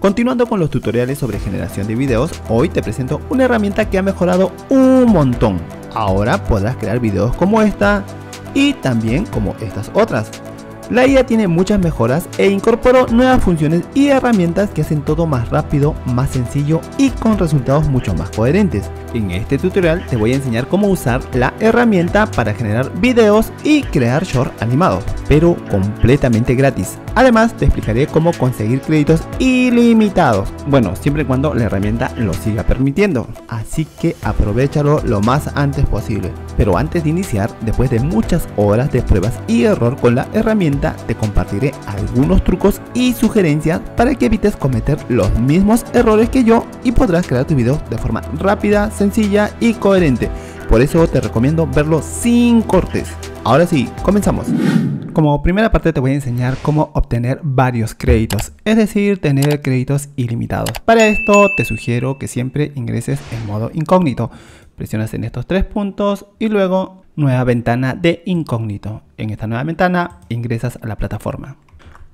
Continuando con los tutoriales sobre generación de videos, hoy te presento una herramienta que ha mejorado un montón. Ahora podrás crear videos como esta y también como estas otras. La IA tiene muchas mejoras e incorporó nuevas funciones y herramientas que hacen todo más rápido, más sencillo y con resultados mucho más coherentes. En este tutorial te voy a enseñar cómo usar la herramienta para generar videos y crear short animados pero completamente gratis. Además, te explicaré cómo conseguir créditos ilimitados. Bueno, siempre y cuando la herramienta lo siga permitiendo. Así que aprovechalo lo más antes posible. Pero antes de iniciar, después de muchas horas de pruebas y error con la herramienta, te compartiré algunos trucos y sugerencias para que evites cometer los mismos errores que yo y podrás crear tu video de forma rápida, sencilla y coherente. Por eso te recomiendo verlo sin cortes. Ahora sí, comenzamos como primera parte te voy a enseñar cómo obtener varios créditos, es decir, tener créditos ilimitados. Para esto te sugiero que siempre ingreses en modo incógnito. Presionas en estos tres puntos y luego nueva ventana de incógnito. En esta nueva ventana ingresas a la plataforma.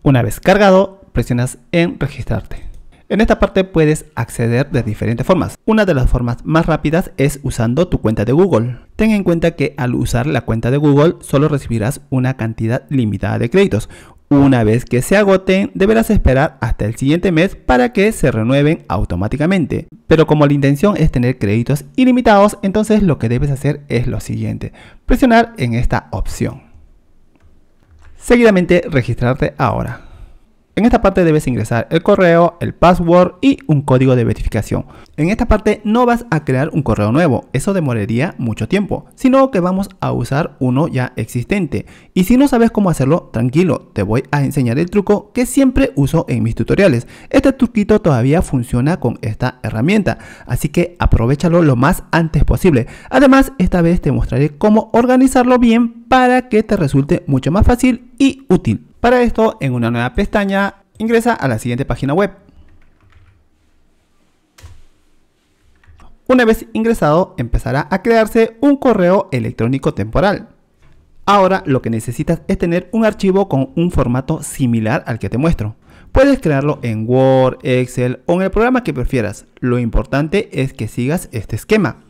Una vez cargado, presionas en registrarte. En esta parte puedes acceder de diferentes formas. Una de las formas más rápidas es usando tu cuenta de Google. Ten en cuenta que al usar la cuenta de Google solo recibirás una cantidad limitada de créditos. Una vez que se agoten, deberás esperar hasta el siguiente mes para que se renueven automáticamente. Pero como la intención es tener créditos ilimitados, entonces lo que debes hacer es lo siguiente. Presionar en esta opción. Seguidamente, registrarte ahora. En esta parte debes ingresar el correo, el password y un código de verificación. En esta parte no vas a crear un correo nuevo, eso demoraría mucho tiempo, sino que vamos a usar uno ya existente. Y si no sabes cómo hacerlo, tranquilo, te voy a enseñar el truco que siempre uso en mis tutoriales. Este truquito todavía funciona con esta herramienta, así que aprovechalo lo más antes posible. Además, esta vez te mostraré cómo organizarlo bien para que te resulte mucho más fácil y útil. Para esto, en una nueva pestaña, ingresa a la siguiente página web. Una vez ingresado, empezará a crearse un correo electrónico temporal. Ahora lo que necesitas es tener un archivo con un formato similar al que te muestro. Puedes crearlo en Word, Excel o en el programa que prefieras. Lo importante es que sigas este esquema.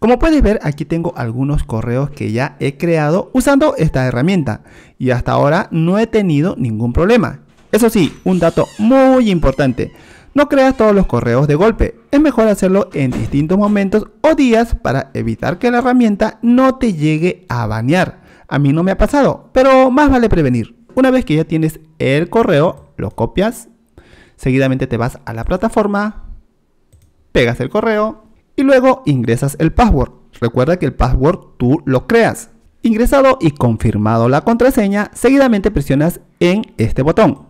Como puedes ver, aquí tengo algunos correos que ya he creado usando esta herramienta y hasta ahora no he tenido ningún problema. Eso sí, un dato muy importante. No creas todos los correos de golpe, es mejor hacerlo en distintos momentos o días para evitar que la herramienta no te llegue a banear. A mí no me ha pasado, pero más vale prevenir. Una vez que ya tienes el correo, lo copias, seguidamente te vas a la plataforma, pegas el correo, y luego ingresas el password. Recuerda que el password tú lo creas. Ingresado y confirmado la contraseña, seguidamente presionas en este botón.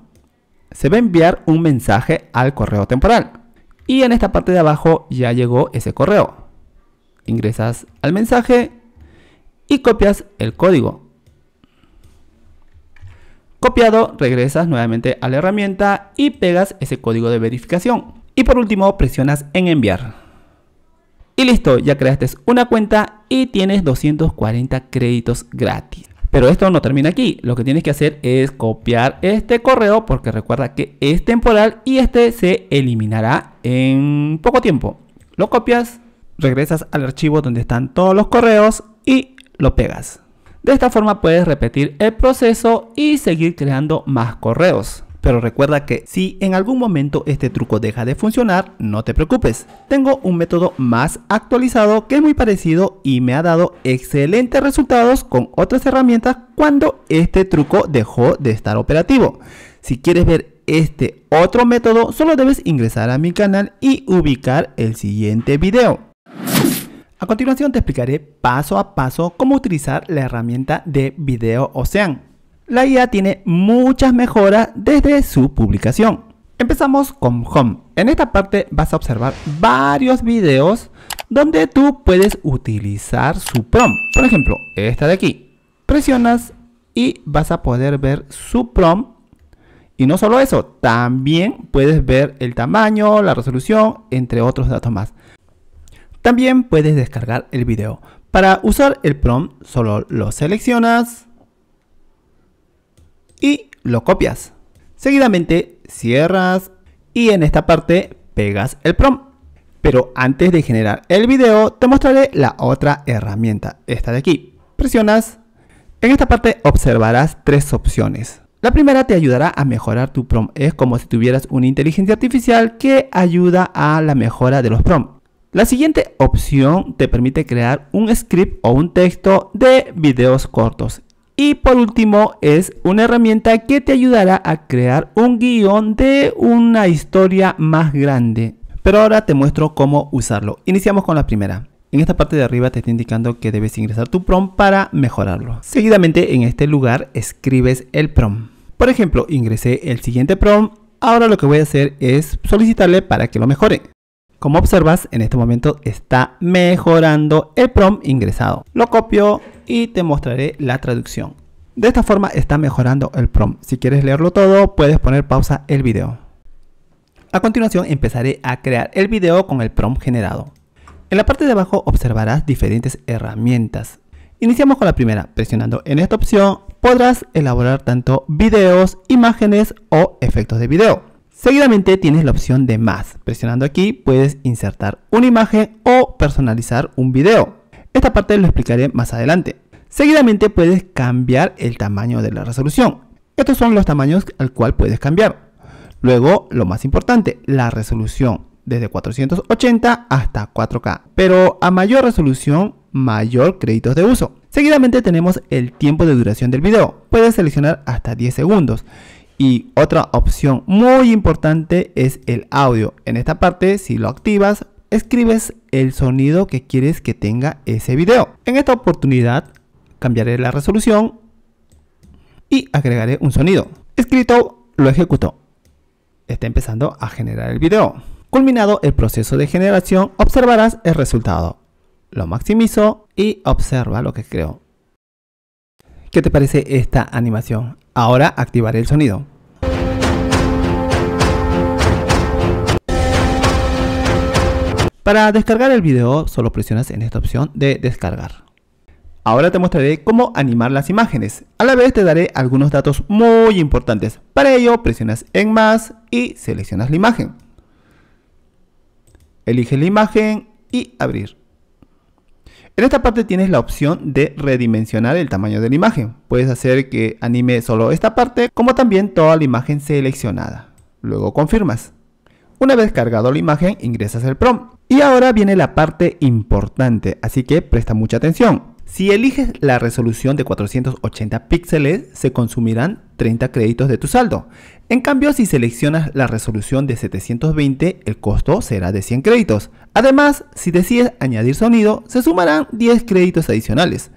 Se va a enviar un mensaje al correo temporal. Y en esta parte de abajo ya llegó ese correo. Ingresas al mensaje y copias el código. Copiado, regresas nuevamente a la herramienta y pegas ese código de verificación. Y por último presionas en enviar. Y listo, ya creaste una cuenta y tienes 240 créditos gratis. Pero esto no termina aquí. Lo que tienes que hacer es copiar este correo porque recuerda que es temporal y este se eliminará en poco tiempo. Lo copias, regresas al archivo donde están todos los correos y lo pegas. De esta forma puedes repetir el proceso y seguir creando más correos. Pero recuerda que si en algún momento este truco deja de funcionar, no te preocupes. Tengo un método más actualizado que es muy parecido y me ha dado excelentes resultados con otras herramientas cuando este truco dejó de estar operativo. Si quieres ver este otro método, solo debes ingresar a mi canal y ubicar el siguiente video. A continuación te explicaré paso a paso cómo utilizar la herramienta de Video Ocean la IA tiene muchas mejoras desde su publicación. Empezamos con Home. En esta parte vas a observar varios videos donde tú puedes utilizar su prompt. Por ejemplo, esta de aquí. Presionas y vas a poder ver su prompt. Y no solo eso, también puedes ver el tamaño, la resolución, entre otros datos más. También puedes descargar el video. Para usar el prompt, solo lo seleccionas y lo copias. Seguidamente cierras y en esta parte pegas el prompt. Pero antes de generar el video te mostraré la otra herramienta, esta de aquí. Presionas. En esta parte observarás tres opciones. La primera te ayudará a mejorar tu prompt. Es como si tuvieras una inteligencia artificial que ayuda a la mejora de los prompts. La siguiente opción te permite crear un script o un texto de videos cortos. Y por último, es una herramienta que te ayudará a crear un guión de una historia más grande. Pero ahora te muestro cómo usarlo. Iniciamos con la primera. En esta parte de arriba te está indicando que debes ingresar tu prom para mejorarlo. Seguidamente en este lugar escribes el prom. Por ejemplo, ingresé el siguiente prom. Ahora lo que voy a hacer es solicitarle para que lo mejore. Como observas, en este momento está mejorando el prompt ingresado. Lo copio y te mostraré la traducción. De esta forma está mejorando el prompt. Si quieres leerlo todo, puedes poner pausa el video. A continuación empezaré a crear el video con el prompt generado. En la parte de abajo observarás diferentes herramientas. Iniciamos con la primera, presionando en esta opción podrás elaborar tanto videos, imágenes o efectos de video. Seguidamente tienes la opción de más. Presionando aquí puedes insertar una imagen o personalizar un video. Esta parte lo explicaré más adelante. Seguidamente puedes cambiar el tamaño de la resolución. Estos son los tamaños al cual puedes cambiar. Luego, lo más importante, la resolución. Desde 480 hasta 4K. Pero a mayor resolución, mayor créditos de uso. Seguidamente tenemos el tiempo de duración del video. Puedes seleccionar hasta 10 segundos. Y otra opción muy importante es el audio. En esta parte, si lo activas, escribes el sonido que quieres que tenga ese video. En esta oportunidad, cambiaré la resolución y agregaré un sonido. Escrito, lo ejecuto. Está empezando a generar el video. Culminado el proceso de generación, observarás el resultado. Lo maximizo y observa lo que creo. ¿Qué te parece esta animación? Ahora activaré el sonido. Para descargar el video solo presionas en esta opción de descargar. Ahora te mostraré cómo animar las imágenes. A la vez te daré algunos datos muy importantes. Para ello presionas en más y seleccionas la imagen. Elige la imagen y abrir. En esta parte tienes la opción de redimensionar el tamaño de la imagen. Puedes hacer que anime solo esta parte como también toda la imagen seleccionada. Luego confirmas. Una vez cargado la imagen, ingresas el prompt. Y ahora viene la parte importante, así que presta mucha atención. Si eliges la resolución de 480 píxeles, se consumirán 30 créditos de tu saldo. En cambio, si seleccionas la resolución de 720, el costo será de 100 créditos. Además, si decides añadir sonido, se sumarán 10 créditos adicionales.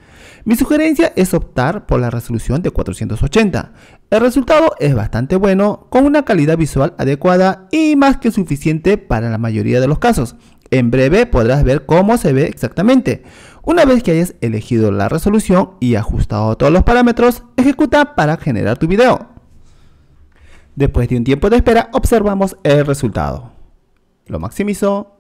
Mi sugerencia es optar por la resolución de 480. El resultado es bastante bueno, con una calidad visual adecuada y más que suficiente para la mayoría de los casos. En breve podrás ver cómo se ve exactamente. Una vez que hayas elegido la resolución y ajustado todos los parámetros, ejecuta para generar tu video. Después de un tiempo de espera, observamos el resultado. Lo maximizo.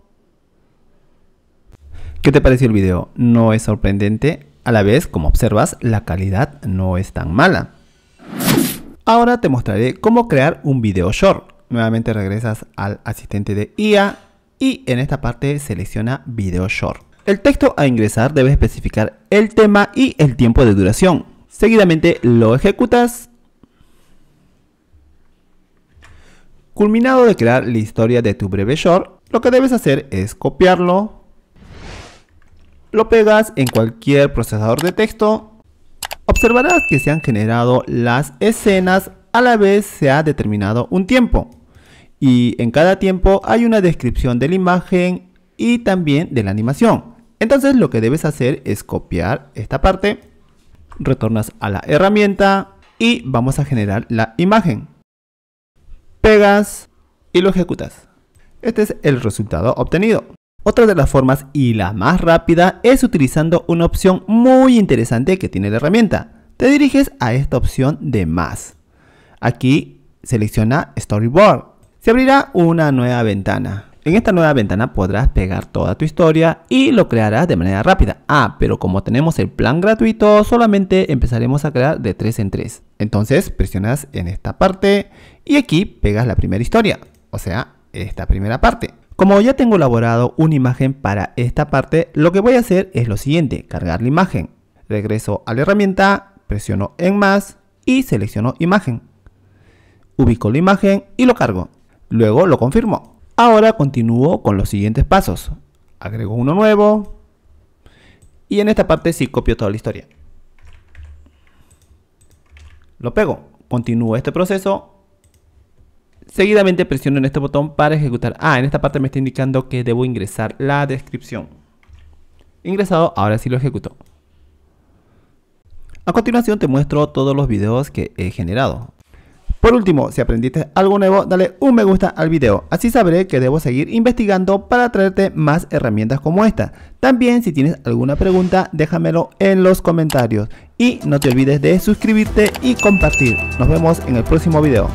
¿Qué te pareció el video? ¿No es sorprendente? A la vez, como observas, la calidad no es tan mala. Ahora te mostraré cómo crear un video short. Nuevamente regresas al asistente de IA y en esta parte selecciona video short. El texto a ingresar debe especificar el tema y el tiempo de duración. Seguidamente lo ejecutas. Culminado de crear la historia de tu breve short, lo que debes hacer es copiarlo, lo pegas en cualquier procesador de texto. Observarás que se han generado las escenas a la vez se ha determinado un tiempo. Y en cada tiempo hay una descripción de la imagen y también de la animación. Entonces lo que debes hacer es copiar esta parte. Retornas a la herramienta y vamos a generar la imagen. Pegas y lo ejecutas. Este es el resultado obtenido. Otra de las formas y la más rápida es utilizando una opción muy interesante que tiene la herramienta. Te diriges a esta opción de más. Aquí selecciona Storyboard. Se abrirá una nueva ventana. En esta nueva ventana podrás pegar toda tu historia y lo crearás de manera rápida. Ah, pero como tenemos el plan gratuito, solamente empezaremos a crear de 3 en 3. Entonces presionas en esta parte y aquí pegas la primera historia, o sea, esta primera parte. Como ya tengo elaborado una imagen para esta parte, lo que voy a hacer es lo siguiente, cargar la imagen. Regreso a la herramienta, presiono en más y selecciono imagen. Ubico la imagen y lo cargo. Luego lo confirmo. Ahora continúo con los siguientes pasos. Agrego uno nuevo. Y en esta parte sí copio toda la historia. Lo pego. Continúo este proceso Seguidamente presiono en este botón para ejecutar. Ah, en esta parte me está indicando que debo ingresar la descripción. Ingresado, ahora sí lo ejecuto. A continuación te muestro todos los videos que he generado. Por último, si aprendiste algo nuevo, dale un me gusta al video, así sabré que debo seguir investigando para traerte más herramientas como esta. También si tienes alguna pregunta, déjamelo en los comentarios. Y no te olvides de suscribirte y compartir. Nos vemos en el próximo video.